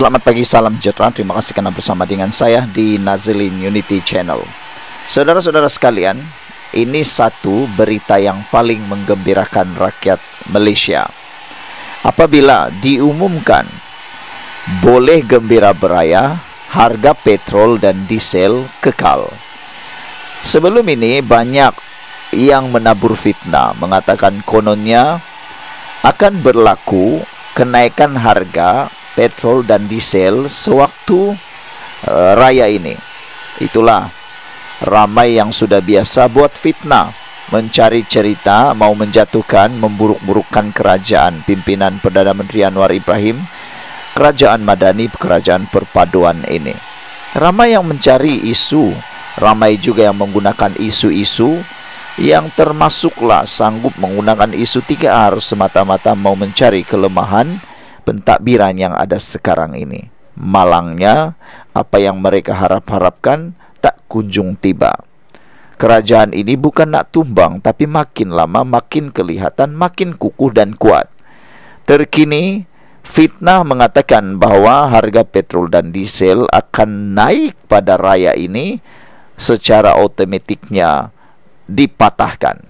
Selamat pagi, salam sejahtera. Terima kasih karena bersama dengan saya di Nazilin Unity Channel. Saudara-saudara sekalian, ini satu berita yang paling menggembirakan rakyat Malaysia. Apabila diumumkan boleh gembira beraya, harga petrol dan diesel kekal. Sebelum ini banyak yang menabur fitnah mengatakan kononnya akan berlaku kenaikan harga petrol dan diesel sewaktu uh, raya ini. Itulah ramai yang sudah biasa buat fitnah, mencari cerita, mau menjatuhkan, memburuk-burukkan kerajaan pimpinan Perdana Menteri Anwar Ibrahim, kerajaan Madani, kerajaan perpaduan ini. Ramai yang mencari isu, ramai juga yang menggunakan isu-isu yang termasuklah sanggup menggunakan isu 3R semata-mata mau mencari kelemahan pentadbiran yang ada sekarang ini. Malangnya, apa yang mereka harap-harapkan tak kunjung tiba. Kerajaan ini bukan nak tumbang, tapi makin lama makin kelihatan makin kukuh dan kuat. Terkini, fitnah mengatakan bahwa harga petrol dan diesel akan naik pada raya ini secara otomatiknya dipatahkan.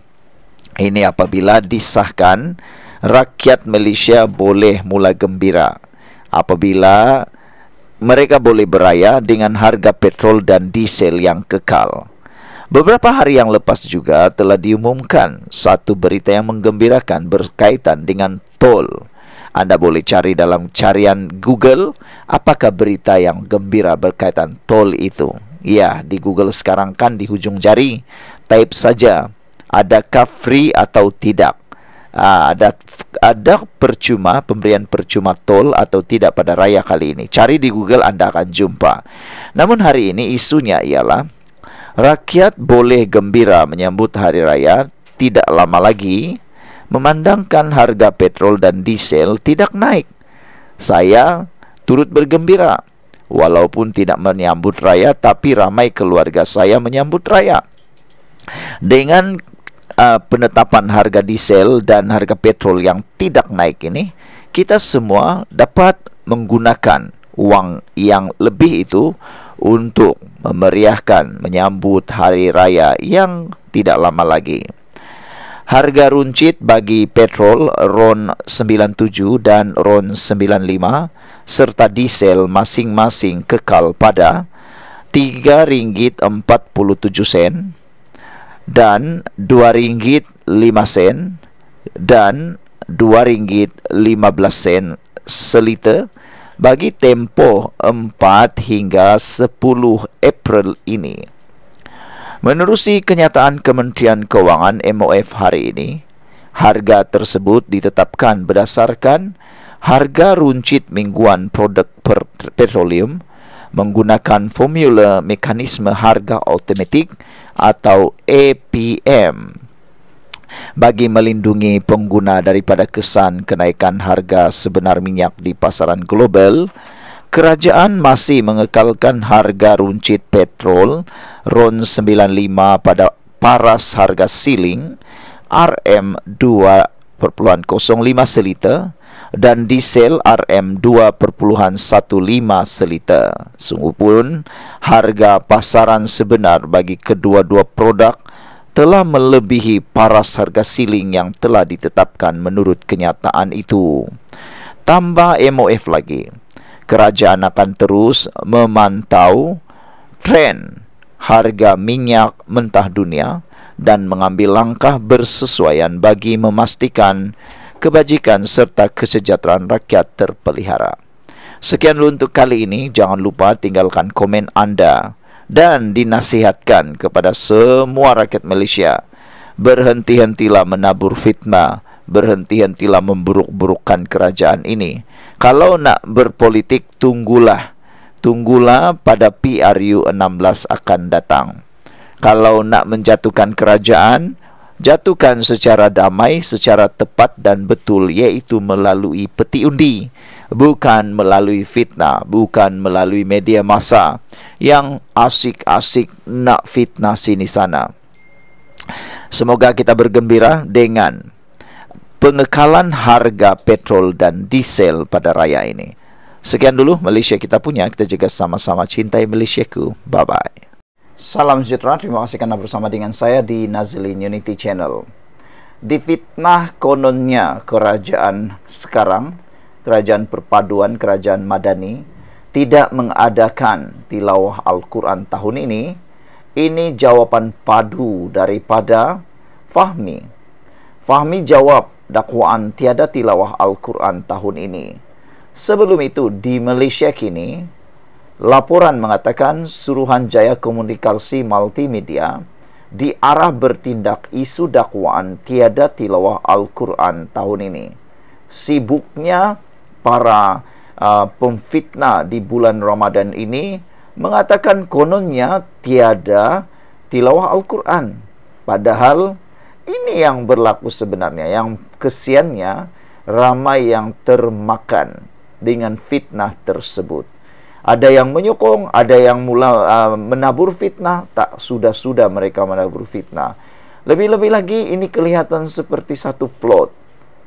Ini apabila disahkan rakyat Malaysia boleh mula gembira apabila mereka boleh beraya dengan harga petrol dan diesel yang kekal. Beberapa hari yang lepas juga telah diumumkan satu berita yang menggembirakan berkaitan dengan tol. Anda boleh cari dalam carian Google apakah berita yang gembira berkaitan tol itu. Ya, di Google sekarang kan di hujung jari type saja adakah free atau tidak. ada ada percuma pemberian percuma tol atau tidak pada raya kali ini. Cari di Google Anda akan jumpa. Namun hari ini isunya ialah rakyat boleh gembira menyambut hari raya tidak lama lagi memandangkan harga petrol dan diesel tidak naik. Saya turut bergembira walaupun tidak menyambut raya tapi ramai keluarga saya menyambut raya. Dengan uh, penetapan harga diesel dan harga petrol yang tidak naik ini, kita semua dapat menggunakan uang yang lebih itu untuk memeriahkan menyambut hari raya yang tidak lama lagi. Harga runcit bagi petrol RON 97 dan RON 95 serta diesel masing-masing kekal pada tujuh sen. dan dua ringgit lima sen dan dua ringgit lima belas sen seliter bagi tempo empat hingga sepuluh April ini. Menerusi kenyataan Kementerian Kewangan MOF hari ini, harga tersebut ditetapkan berdasarkan harga runcit mingguan produk petroleum per- menggunakan formula mekanisme harga automatik atau APM bagi melindungi pengguna daripada kesan kenaikan harga sebenar minyak di pasaran global kerajaan masih mengekalkan harga runcit petrol RON 95 pada paras harga siling RM 2.05 seliter dan diesel RM2.15 seliter. Sungguh pun harga pasaran sebenar bagi kedua-dua produk telah melebihi paras harga siling yang telah ditetapkan menurut kenyataan itu. Tambah MOF lagi, kerajaan akan terus memantau tren harga minyak mentah dunia dan mengambil langkah bersesuaian bagi memastikan kebajikan serta kesejahteraan rakyat terpelihara. Sekian dulu untuk kali ini. Jangan lupa tinggalkan komen Anda dan dinasihatkan kepada semua rakyat Malaysia. Berhenti-hentilah menabur fitnah, berhenti-hentilah memburuk-burukkan kerajaan ini. Kalau nak berpolitik, tunggulah. Tunggulah pada PRU 16 akan datang. Kalau nak menjatuhkan kerajaan, jatuhkan secara damai, secara tepat dan betul yaitu melalui peti undi bukan melalui fitnah, bukan melalui media masa yang asik-asik nak fitnah sini sana. Semoga kita bergembira dengan pengekalan harga petrol dan diesel pada raya ini. Sekian dulu Malaysia kita punya, kita juga sama-sama cintai Malaysia ku. Bye-bye. Salam sejahtera, terima kasih kerana bersama dengan saya di Nazilin Unity Channel. Difitnah kononnya kerajaan sekarang, kerajaan perpaduan, kerajaan madani, tidak mengadakan tilawah Al-Quran tahun ini, ini jawapan padu daripada Fahmi. Fahmi jawab dakwaan tiada tilawah Al-Quran tahun ini. Sebelum itu, di Malaysia kini, Laporan mengatakan Suruhan Jaya Komunikasi Multimedia diarah bertindak isu dakwaan tiada tilawah Al-Quran tahun ini. Sibuknya para uh, pemfitnah di bulan Ramadan ini mengatakan kononnya tiada tilawah Al-Quran. Padahal ini yang berlaku sebenarnya. Yang kesiannya ramai yang termakan dengan fitnah tersebut. Ada yang menyokong, ada yang mula uh, menabur fitnah, tak sudah-sudah mereka menabur fitnah. Lebih-lebih lagi ini kelihatan seperti satu plot.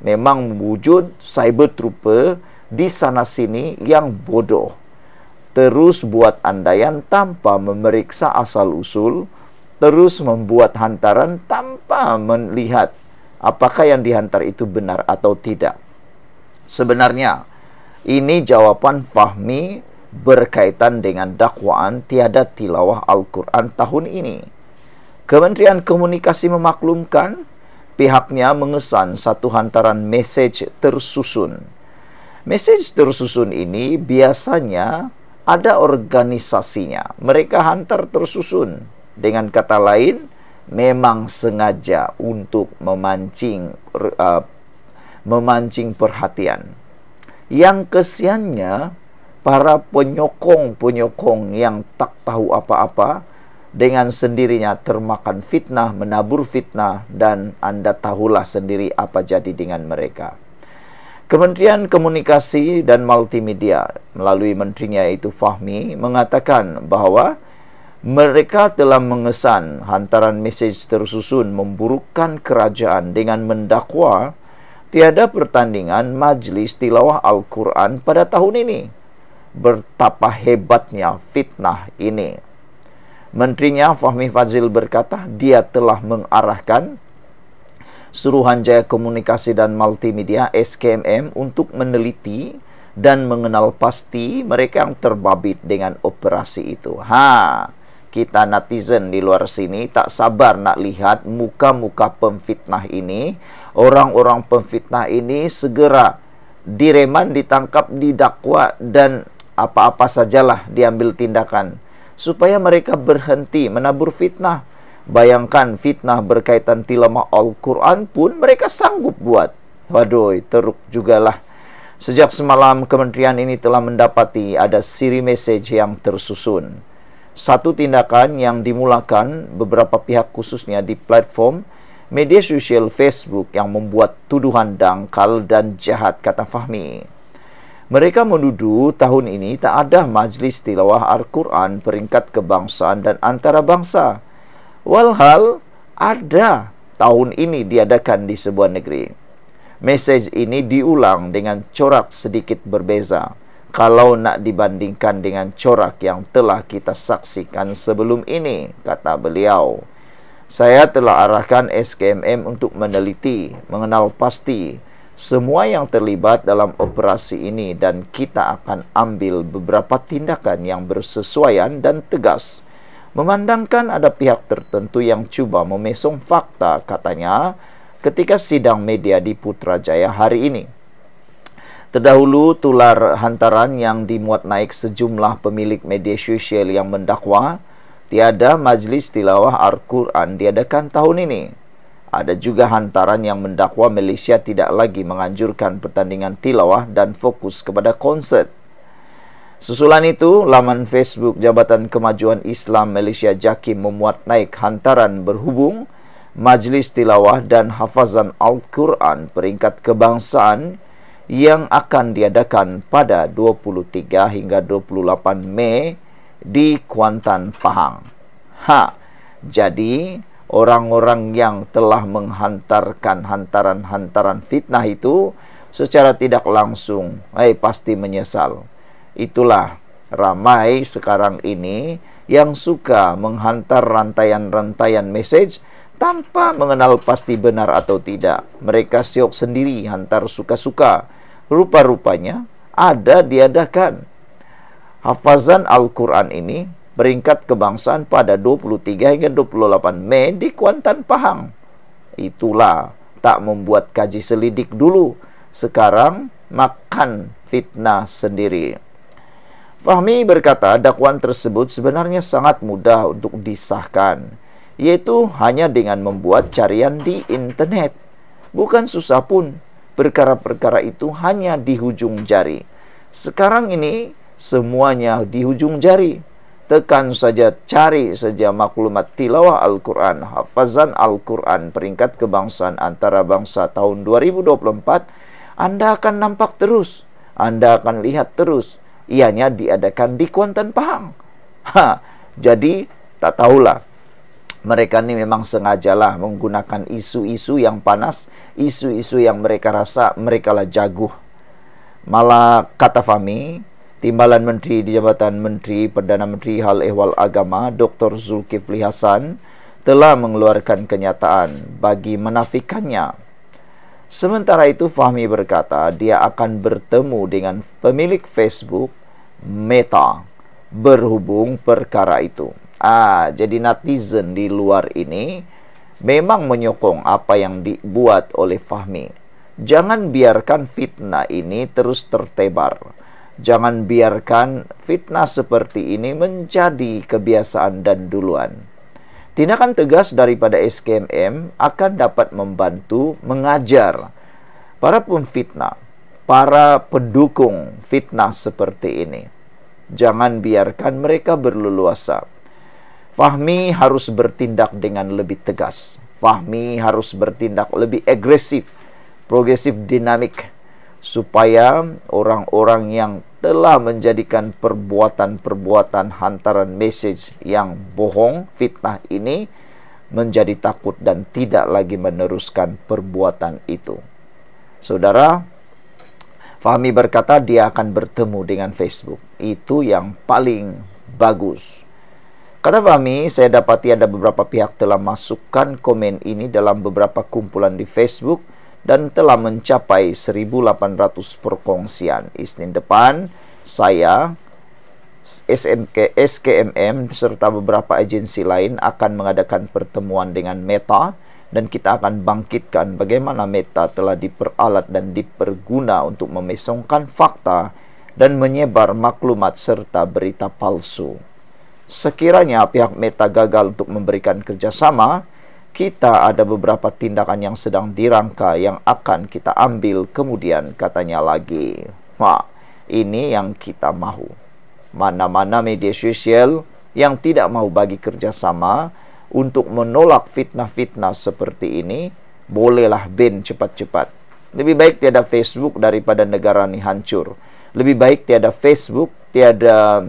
Memang wujud cyber trooper di sana sini yang bodoh. Terus buat andaian tanpa memeriksa asal usul, terus membuat hantaran tanpa melihat apakah yang dihantar itu benar atau tidak. Sebenarnya ini jawaban Fahmi berkaitan dengan dakwaan tiada tilawah Al-Quran tahun ini. Kementerian Komunikasi memaklumkan pihaknya mengesan satu hantaran mesej tersusun. Mesej tersusun ini biasanya ada organisasinya. Mereka hantar tersusun. Dengan kata lain, memang sengaja untuk memancing uh, memancing perhatian. Yang kesiannya para penyokong-penyokong yang tak tahu apa-apa dengan sendirinya termakan fitnah, menabur fitnah dan anda tahulah sendiri apa jadi dengan mereka. Kementerian Komunikasi dan Multimedia melalui menterinya itu Fahmi mengatakan bahawa mereka telah mengesan hantaran mesej tersusun memburukkan kerajaan dengan mendakwa tiada pertandingan majlis tilawah Al-Quran pada tahun ini. betapa hebatnya fitnah ini. Menterinya Fahmi Fazil berkata dia telah mengarahkan Suruhanjaya Komunikasi dan Multimedia SKMM untuk meneliti dan mengenal pasti mereka yang terbabit dengan operasi itu. Ha, kita netizen di luar sini tak sabar nak lihat muka-muka pemfitnah ini. Orang-orang pemfitnah ini segera direman, ditangkap, didakwa dan apa-apa sajalah diambil tindakan supaya mereka berhenti menabur fitnah. Bayangkan fitnah berkaitan tilamah Al-Quran pun mereka sanggup buat. Waduh, teruk jugalah. Sejak semalam kementerian ini telah mendapati ada siri message yang tersusun. Satu tindakan yang dimulakan beberapa pihak khususnya di platform media sosial Facebook yang membuat tuduhan dangkal dan jahat kata Fahmi. Mereka menuduh tahun ini tak ada majlis tilawah Al-Quran peringkat kebangsaan dan antara bangsa. Walhal, ada tahun ini diadakan di sebuah negeri. Mesej ini diulang dengan corak sedikit berbeza kalau nak dibandingkan dengan corak yang telah kita saksikan sebelum ini, kata beliau. Saya telah arahkan SKMM untuk meneliti, mengenal pasti semua yang terlibat dalam operasi ini dan kita akan ambil beberapa tindakan yang bersesuaian dan tegas. Memandangkan ada pihak tertentu yang cuba memesong fakta, katanya, ketika sidang media di Putrajaya hari ini. Terdahulu tular hantaran yang dimuat naik sejumlah pemilik media sosial yang mendakwa, tiada majlis tilawah Al-Quran diadakan tahun ini. Ada juga hantaran yang mendakwa Malaysia tidak lagi menganjurkan pertandingan tilawah dan fokus kepada konsert. Susulan itu, laman Facebook Jabatan Kemajuan Islam Malaysia Jakim memuat naik hantaran berhubung Majlis Tilawah dan Hafazan Al-Quran peringkat kebangsaan yang akan diadakan pada 23 hingga 28 Mei di Kuantan, Pahang. Ha, jadi orang-orang yang telah menghantarkan hantaran-hantaran fitnah itu secara tidak langsung eh pasti menyesal. Itulah ramai sekarang ini yang suka menghantar rantaian-rantaian message tanpa mengenal pasti benar atau tidak. Mereka siok sendiri hantar suka-suka. Rupa-rupanya ada diadakan. Hafazan Al-Quran ini Peringkat kebangsaan pada 23 hingga 28 Mei di Kuantan Pahang. Itulah tak membuat kaji selidik dulu. Sekarang makan fitnah sendiri. Fahmi berkata dakwaan tersebut sebenarnya sangat mudah untuk disahkan, yaitu hanya dengan membuat carian di internet. Bukan susah pun, perkara-perkara itu hanya di hujung jari. Sekarang ini semuanya di hujung jari tekan saja, cari saja maklumat tilawah Al-Quran, hafazan Al-Quran, peringkat kebangsaan antara bangsa tahun 2024, Anda akan nampak terus, Anda akan lihat terus, ianya diadakan di Kuantan Pahang. Ha, jadi, tak tahulah, mereka ini memang sengajalah menggunakan isu-isu yang panas, isu-isu yang mereka rasa mereka lah jaguh. Malah kata Fami, Timbalan Menteri di Jabatan Menteri Perdana Menteri Hal Ehwal Agama Dr. Zulkifli Hasan telah mengeluarkan kenyataan bagi menafikannya. Sementara itu Fahmi berkata dia akan bertemu dengan pemilik Facebook Meta berhubung perkara itu. Ah, jadi netizen di luar ini memang menyokong apa yang dibuat oleh Fahmi. Jangan biarkan fitnah ini terus tertebar Jangan biarkan fitnah seperti ini menjadi kebiasaan dan duluan. Tindakan tegas daripada SKMM akan dapat membantu mengajar para pemfitnah, para pendukung fitnah seperti ini. Jangan biarkan mereka berleluasa. Fahmi harus bertindak dengan lebih tegas. Fahmi harus bertindak lebih agresif, progresif, dinamik supaya orang-orang yang telah menjadikan perbuatan-perbuatan hantaran message yang bohong, fitnah ini menjadi takut dan tidak lagi meneruskan perbuatan itu. Saudara, Fahmi berkata dia akan bertemu dengan Facebook. Itu yang paling bagus. Kata Fahmi, saya dapati ada beberapa pihak telah masukkan komen ini dalam beberapa kumpulan di Facebook dan telah mencapai 1800 perkongsian. Isnin depan saya SMK, SKMM serta beberapa agensi lain akan mengadakan pertemuan dengan Meta dan kita akan bangkitkan bagaimana Meta telah diperalat dan diperguna untuk memesongkan fakta dan menyebar maklumat serta berita palsu. Sekiranya pihak Meta gagal untuk memberikan kerjasama, kita ada beberapa tindakan yang sedang dirangka yang akan kita ambil kemudian katanya lagi. Wah, ini yang kita mau. Mana-mana media sosial yang tidak mau bagi kerjasama untuk menolak fitnah-fitnah seperti ini, bolehlah bin cepat-cepat. Lebih baik tiada Facebook daripada negara ini hancur. Lebih baik tiada Facebook, tiada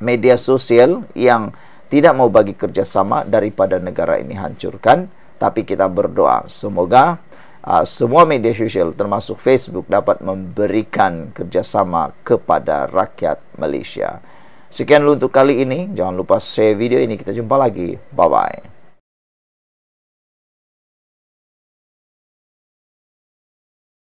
media sosial yang tidak mau bagi kerjasama daripada negara ini hancurkan tapi kita berdoa semoga uh, semua media sosial termasuk Facebook dapat memberikan kerjasama kepada rakyat Malaysia. Sekian untuk kali ini. Jangan lupa share video ini. Kita jumpa lagi. Bye-bye.